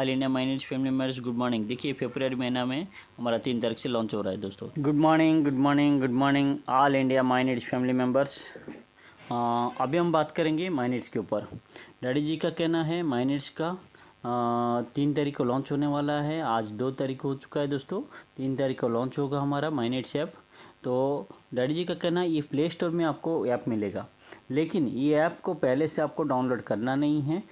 आल India miners family members good morning देखिए February महीना में हमारा तीन तारीख से लॉन्च हो रहा है दोस्तों good morning good morning good morning all India miners family members अभी हम बात करेंगे माइनर्स के ऊपर डैडी जी का कहना है माइनर्स का आ, तीन तारीख को लॉन्च होने वाला है आज दो तारीख हो चुका है दोस्तों तीन तारीख को लॉन्च होगा हमारा माइनर्स ऐप तो डैडी जी का कहना है ये प्ले स्टोर में आपको ऐप मिलेगा लेकिन ये ऐप को पहले से आपको डाउनलोड करना नहीं है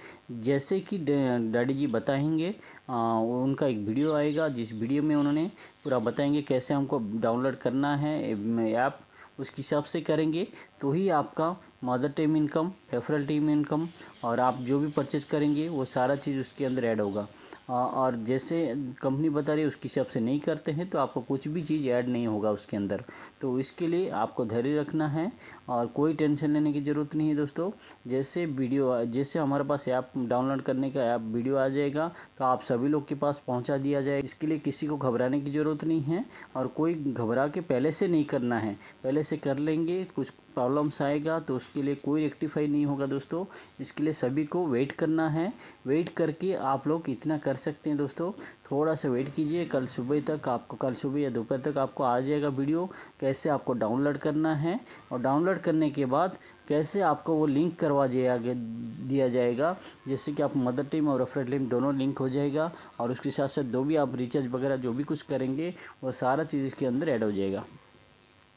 जैसे कि डैडी जी बताएंगे आ, उनका एक वीडियो आएगा जिस वीडियो में उन्होंने पूरा बताएंगे कैसे हमको डाउनलोड करना है ऐप उसके हिसाब से करेंगे तो ही आपका mother team income referral team income और आप जो भी परचेज करेंगे वो सारा चीज़ उसके अंदर ऐड होगा और जैसे कंपनी बता रही है उसके हिसाब से नहीं करते हैं तो आपको कुछ भी चीज़ ऐड नहीं होगा उसके अंदर तो इसके लिए आपको धैर्य रखना है और कोई टेंशन लेने की ज़रूरत नहीं है दोस्तों जैसे वीडियो जैसे हमारे पास ऐप डाउनलोड करने का ऐप वीडियो आ जाएगा तो आप सभी लोग के पास पहुंचा दिया जाएगा इसके लिए किसी को घबराने की ज़रूरत नहीं है और कोई घबरा के पहले से नहीं करना है पहले से कर लेंगे कुछ प्रॉब्लम्स आएगा तो उसके लिए कोई रेक्टिफाई नहीं होगा दोस्तों इसके लिए सभी को वेट करना है वेट करके आप लोग इतना कर सकते हैं दोस्तों थोड़ा सा वेट कीजिए कल सुबह तक आपको कल सुबह या दोपहर तक आपको आ जाएगा वीडियो कैसे आपको डाउनलोड करना है और डाउनलोड करने के बाद कैसे आपको वो लिंक करवा दिया दिया जाएगा जैसे कि आप मदर टीम और रेफरेंट टीम दोनों लिंक हो जाएगा और उसके साथ साथ जो भी आप रिचार्ज वगैरह जो भी कुछ करेंगे वो सारा चीज़ इसके अंदर ऐड हो जाएगा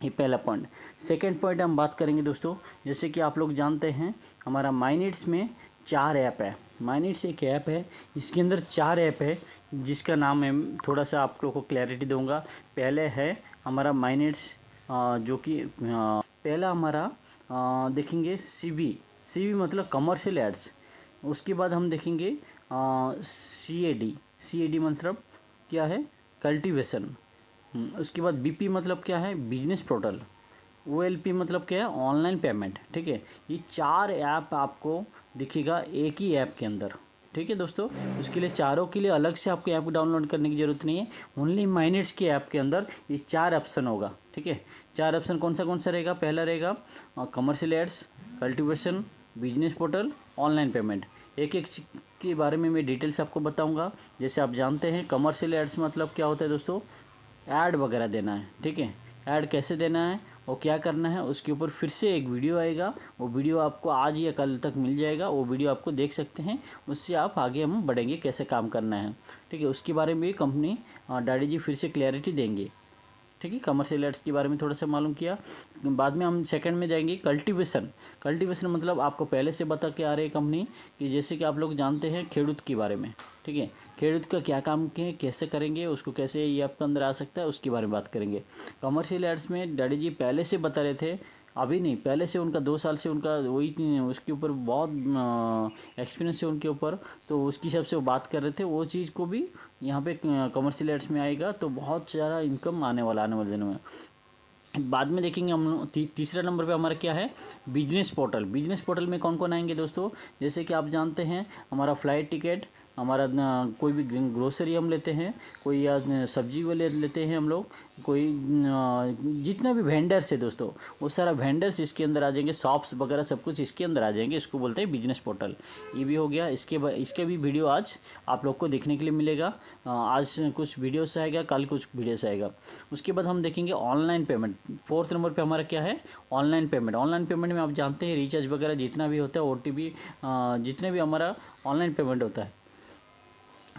ये पहला पॉइंट सेकेंड पॉइंट हम बात करेंगे दोस्तों जैसे कि आप लोग जानते हैं हमारा माइनिट्स में चार ऐप है माइनिट्स एक ऐप है इसके अंदर चार ऐप है जिसका नाम है थोड़ा सा आप लोग को क्लैरिटी दूंगा पहले है हमारा माइनिट्स जो कि पहला हमारा देखेंगे सीबी सीबी मतलब कमर्शियल एड्स उसके बाद हम देखेंगे सी A D C A D मतलब क्या है कल्टिवेशन हम्म, उसके बाद बीपी मतलब क्या है बिजनेस पोर्टल ओ मतलब क्या है ऑनलाइन पेमेंट ठीक है ये चार ऐप आपको दिखेगा एक ही ऐप के अंदर ठीक है दोस्तों उसके लिए चारों के लिए अलग से आपको ऐप डाउनलोड करने की ज़रूरत नहीं है ओनली माइनेट्स के ऐप के अंदर ये चार ऑप्शन होगा ठीक है चार ऑप्शन कौन सा कौन सा रहेगा पहला रहेगा commercial ads cultivation business portal online payment एक एक के बारे में मैं डिटेल्स आपको बताऊंगा जैसे आप जानते हैं कमर्शियल एड्स मतलब क्या होता है दोस्तों ऐड वगैरह देना है ठीक है ऐड कैसे देना है और क्या करना है उसके ऊपर फिर से एक वीडियो आएगा वो वीडियो आपको आज या कल तक मिल जाएगा वो वीडियो आपको देख सकते हैं उससे आप आगे हम बढ़ेंगे कैसे काम करना है ठीक है उसके बारे में भी कंपनी डैडी जी फिर से क्लैरिटी देंगे ठीक है कमर्शियल एड्स के बारे में थोड़ा सा मालूम किया बाद में हम सेकंड में जाएंगे कल्टीवेशन कल्टीवेशन मतलब आपको पहले से बता के आ रही है कंपनी कि जैसे कि आप लोग जानते हैं खेडूत के बारे में ठीक है खेडूत का क्या काम के कैसे करेंगे उसको कैसे ये आपके अंदर आ सकता है उसके बारे में बात करेंगे कमर्शियल एड्स में डैडी जी पहले से बता रहे थे अभी नहीं पहले से उनका दो साल से उनका वही उसके ऊपर बहुत एक्सपीरियंस है उनके ऊपर तो उसके हिसाब से वो बात कर रहे थे वो चीज़ को भी यहाँ पे कमर्शियल एड्स में आएगा तो बहुत सारा इनकम आने वाला आने वाले दिनों में बाद में देखेंगे हम ती, तीसरा नंबर पे हमारा क्या है बिजनेस पोर्टल बिजनेस पोर्टल में कौन कौन आएंगे दोस्तों जैसे कि आप जानते हैं हमारा फ्लाइट टिकट हमारा कोई भी ग्रोसरी हम लेते हैं कोई या सब्जी वाले लेते हैं हम लोग कोई जितना भी वेंडर्स है दोस्तों वो सारा वेंडर्स इसके अंदर आ जाएंगे शॉप्स वगैरह सब कुछ इसके अंदर आ जाएंगे इसको बोलते हैं बिजनेस पोर्टल ये भी हो गया इसके इसके भी वीडियो आज आप लोग को देखने के लिए मिलेगा आज कुछ वीडियोस आएगा कल कुछ वीडियोस आएगा उसके बाद हम देखेंगे ऑनलाइन पेमेंट फोर्थ नंबर पर हमारा क्या है ऑनलाइन पेमेंट ऑनलाइन पेमेंट में आप जानते हैं रिचार्ज वगैरह जितना भी होता है ओ जितना भी हमारा ऑनलाइन पेमेंट होता है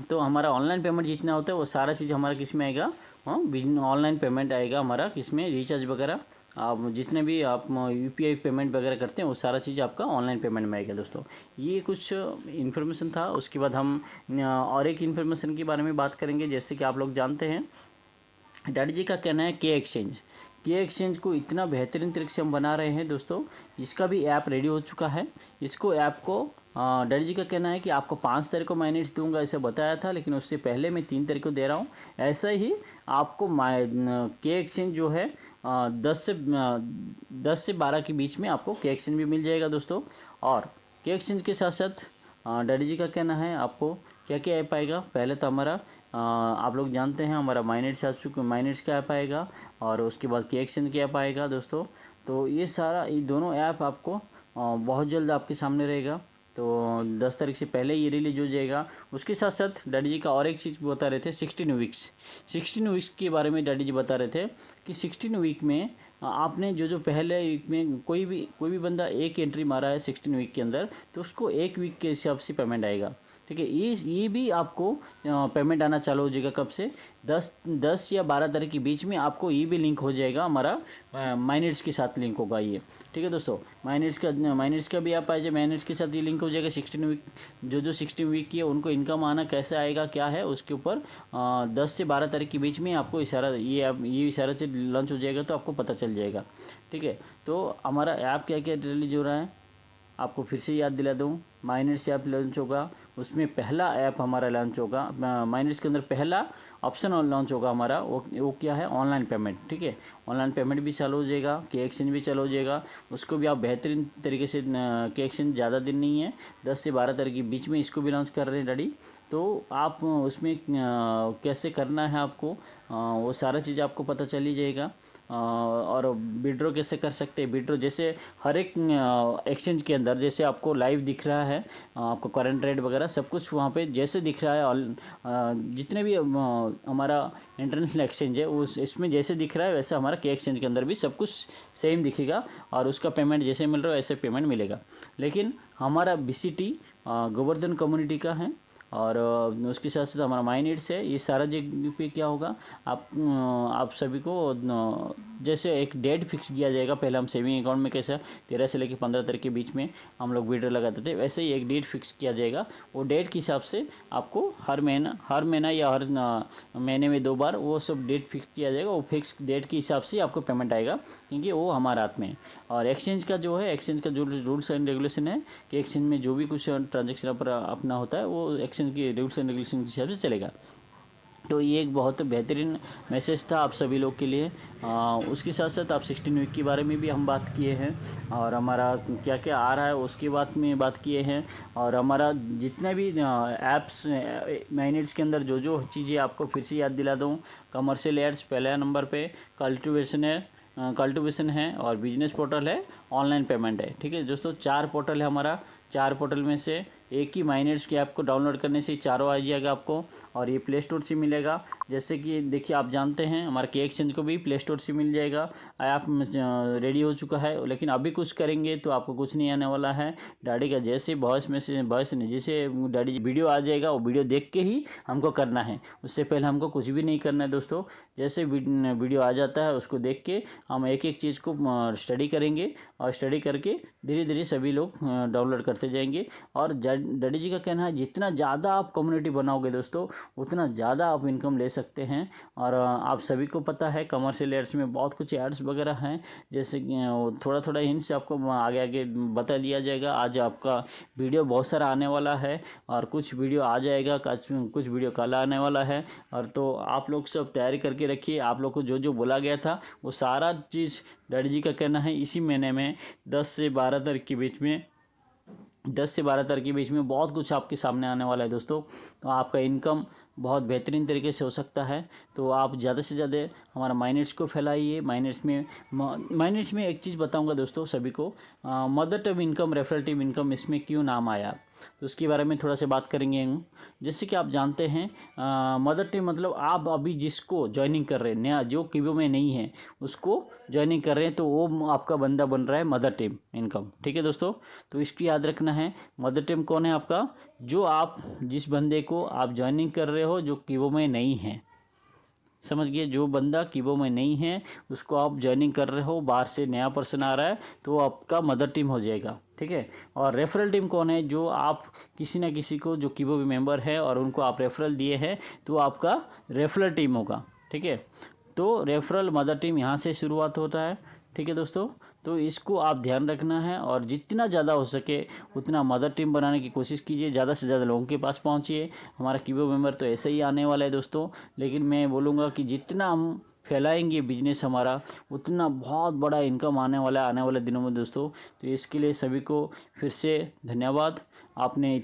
तो हमारा ऑनलाइन पेमेंट जितना होता है वो सारा चीज़ हमारा किस में आएगा ऑनलाइन हाँ, पेमेंट आएगा हमारा किस में रिचार्ज वगैरह आप जितने भी आप यू पेमेंट वगैरह करते हैं वो सारा चीज़ आपका ऑनलाइन पेमेंट में आएगा दोस्तों ये कुछ इन्फॉर्मेशन था उसके बाद हम और एक इन्फॉर्मेशन के बारे में बात करेंगे जैसे कि आप लोग जानते हैं डैडी जी का कहना है के एक्सचेंज के एक्सचेंज को इतना बेहतरीन तरीके से हम बना रहे हैं दोस्तों इसका भी ऐप रेडी हो चुका है इसको ऐप को हाँ, डैडी जी का कहना है कि आपको पाँच तारीख को मैनेज दूंगा ऐसे बताया था लेकिन उससे पहले मैं तीन तारीख को दे रहा हूँ ऐसा ही आपको के एक्सचेंज जो है आ, दस से दस से बारह के बीच में आपको के एक्सचेंज भी मिल जाएगा दोस्तों और के एक्सचेंज के साथ साथ डैडी जी का कहना है आपको क्या क्या ऐप आएगा पहले तो हमारा आप लोग जानते हैं हमारा माइनेट्स आ चुके माइनेट्स का ऐप आएगा और उसके बाद के एक्सचेंज का ऐप आएगा दोस्तों तो ये सारा ये दोनों ऐप आपको बहुत जल्द आपके सामने रहेगा तो दस तारीख से पहले ये रिलीज हो जाएगा उसके साथ साथ डैडी जी का और एक चीज़ बता रहे थे सिक्सटीन वीक्स सिक्सटीन वीक्स के बारे में डैडी जी बता रहे थे कि सिक्सटीन वीक में आपने जो जो पहले वीक में कोई भी कोई भी बंदा एक एंट्री मारा है सिक्सटीन वीक के अंदर तो उसको एक वीक के हिसाब से पेमेंट आएगा ठीक है ये ये भी आपको पेमेंट आना चालू हो जाएगा कब से दस दस या बारह तारीख के बीच में आपको ये भी लिंक हो जाएगा हमारा माइनर्स के साथ लिंक होगा ये ठीक है दोस्तों माइनर्स का माइनर्स का भी आप आ जाए माइनर्स के साथ ये लिंक हो जाएगा सिक्सटीन वीक जो जो सिक्सटीन वीक की है उनको इनकम आना कैसे आएगा क्या है उसके ऊपर दस से बारह तारीख के बीच में आपको इशारा ये आप ये इशारा से लॉन्च हो जाएगा तो आपको पता चल जाएगा ठीक है तो हमारा ऐप क्या क्या रिलीज हो रहा है आपको फिर से याद दिला दूँ माइनर्स ऐप लॉन्च होगा उसमें पहला ऐप हमारा लॉन्च होगा माइनर्स के अंदर पहला ऑप्शन लॉन्च होगा हमारा वो वो क्या है ऑनलाइन पेमेंट ठीक है ऑनलाइन पेमेंट भी चालू हो जाएगा के एक्सचेंज भी चालू हो जाएगा उसको भी आप बेहतरीन तरीके से के एक्सचेंज ज़्यादा दिन नहीं है दस से बारह तारीख के बीच में इसको भी लॉन्च कर रहे हैं डैडी तो आप उसमें कैसे करना है आपको वो सारा चीज़ आपको पता चली जाएगा और विड्रो कैसे कर सकते हैं विड्रो जैसे हर एक एक्सचेंज के अंदर जैसे आपको लाइव दिख रहा है आपको करंट रेट वगैरह सब कुछ वहाँ पे जैसे दिख रहा है जितने भी हमारा इंटरनेशनल एक्सचेंज है उस इसमें जैसे दिख रहा है वैसे हमारा के एक्सचेंज के अंदर भी सब कुछ सेम दिखेगा और उसका पेमेंट जैसे मिल रहा है वैसे पेमेंट मिलेगा लेकिन हमारा बी गोवर्धन कम्युनिटी का है और उसके साथ साथ हमारा माई नीड्स है ये सारा जी पे क्या होगा आप आप सभी को जैसे एक डेट फिक्स किया जाएगा पहले हम सेविंग अकाउंट में कैसा तेरह से लेकर पंद्रह तारीख के बीच में हम लोग वीडियो लगाते थे वैसे ही एक डेट फिक्स किया जाएगा वो डेट के हिसाब से आपको हर महीना हर महीना या हर महीने में दो बार वो सब डेट फिक्स किया जाएगा वो फिक्स डेट के हिसाब से आपको पेमेंट आएगा क्योंकि वो हमारे हाथ में है और एक्सचेंज का जो है एक्सचेंज का जो रूल्स एंड रेगुलेशन है कि एक्सचेंज में जो भी कुछ ट्रांजेक्शन अपना होता है वो एक्सचेंज रेगुलेशन की रूल्स एंड रेगुलेशन के हिसाब से चलेगा तो ये एक बहुत बेहतरीन मैसेज था आप सभी लोग के लिए आ, उसके साथ साथ आप सिक्सटीन वीक के बारे में भी हम बात किए हैं और हमारा क्या क्या आ रहा है उसके बाद में बात किए हैं और हमारा जितने भी ऐप्स मैनेट्स के अंदर जो जो चीज़ें आपको फिर से याद दिला दूँ कमर्शियल एड्स पहला नंबर पर कल्टिवेशन है कल्टिवेशन है और बिजनेस पोर्टल है ऑनलाइन पेमेंट है ठीक है दोस्तों चार पोर्टल है हमारा चार पोर्टल में से एक ही माइनर्स की ऐप को डाउनलोड करने से चारों आ जाएगा आपको और ये प्ले स्टोर से मिलेगा जैसे कि देखिए आप जानते हैं हमारे के एक्सचेंज को भी प्ले स्टोर से मिल जाएगा ऐप रेडी हो चुका है लेकिन अभी कुछ करेंगे तो आपको कुछ नहीं आने वाला है डैडी का जैसे वॉइस में से वॉइस नहीं जैसे डैडी वीडियो आ जाएगा वो वीडियो देख के ही हमको करना है उससे पहले हमको कुछ भी नहीं करना है दोस्तों जैसे वीडियो आ जाता है उसको देख के हम एक एक चीज़ को स्टडी करेंगे और स्टडी करके धीरे धीरे सभी लोग डाउनलोड करते जाएंगे और डडी जी का कहना है जितना ज़्यादा आप कम्युनिटी बनाओगे दोस्तों उतना ज़्यादा आप इनकम ले सकते हैं और आप सभी को पता है कमर्शियल एड्स में बहुत कुछ एड्स वगैरह हैं जैसे थोड़ा थोड़ा हिंस आपको आगे आगे बता दिया जाएगा आज आपका वीडियो बहुत सारा आने वाला है और कुछ वीडियो आ जाएगा कुछ वीडियो कल आने वाला है और तो आप लोग सब तैयारी करके रखिए आप लोग को जो जो बोला गया था वो सारा चीज़ डैडी जी का कहना है इसी महीने में दस से बारह तारीख के बीच में दस से बारह तारीख के बीच में बहुत कुछ आपके सामने आने वाला है दोस्तों तो आपका इनकम बहुत बेहतरीन तरीके से हो सकता है तो आप ज़्यादा से ज़्यादा हमारा माइनर्स को फैलाइए माइनर्स में माइनर्स में एक चीज़ बताऊंगा दोस्तों सभी को mother term income referral term income इसमें क्यों नाम आया तो उसके बारे में थोड़ा सा बात करेंगे जैसे कि आप जानते हैं मदर टीम मतलब आप अभी जिसको ज्वाइनिंग कर रहे हैं नया जो कि में नहीं है उसको ज्वाइनिंग कर रहे हैं तो वो आपका बंदा बन रहा है मदर टीम इनकम ठीक है दोस्तों तो इसकी याद रखना है मदर टीम कौन है आपका जो आप जिस बंदे को आप ज्वाइनिंग कर रहे हो जो कि में नहीं है समझ गए जो बंदा कीबो में नहीं है उसको आप ज्वाइनिंग कर रहे हो बाहर से नया पर्सन आ रहा है तो वो आपका मदर टीम हो जाएगा ठीक है और रेफरल टीम कौन है जो आप किसी ना किसी को जो कीबो भी मेम्बर है और उनको आप रेफरल दिए हैं तो आपका रेफरल टीम होगा ठीक है तो रेफरल मदर टीम यहाँ से शुरुआत होता है ठीक है दोस्तों तो इसको आप ध्यान रखना है और जितना ज़्यादा हो सके उतना मदर टीम बनाने की कोशिश कीजिए ज़्यादा से ज़्यादा लोगों के पास पहुँचिए हमारा कीबो मेम्बर तो ऐसे ही आने वाला है दोस्तों लेकिन मैं बोलूँगा कि जितना हम फैलाएंगे बिजनेस हमारा उतना बहुत बड़ा इनकम आने वाला है आने वाले दिनों में दोस्तों तो इसके लिए सभी को फिर से धन्यवाद आपने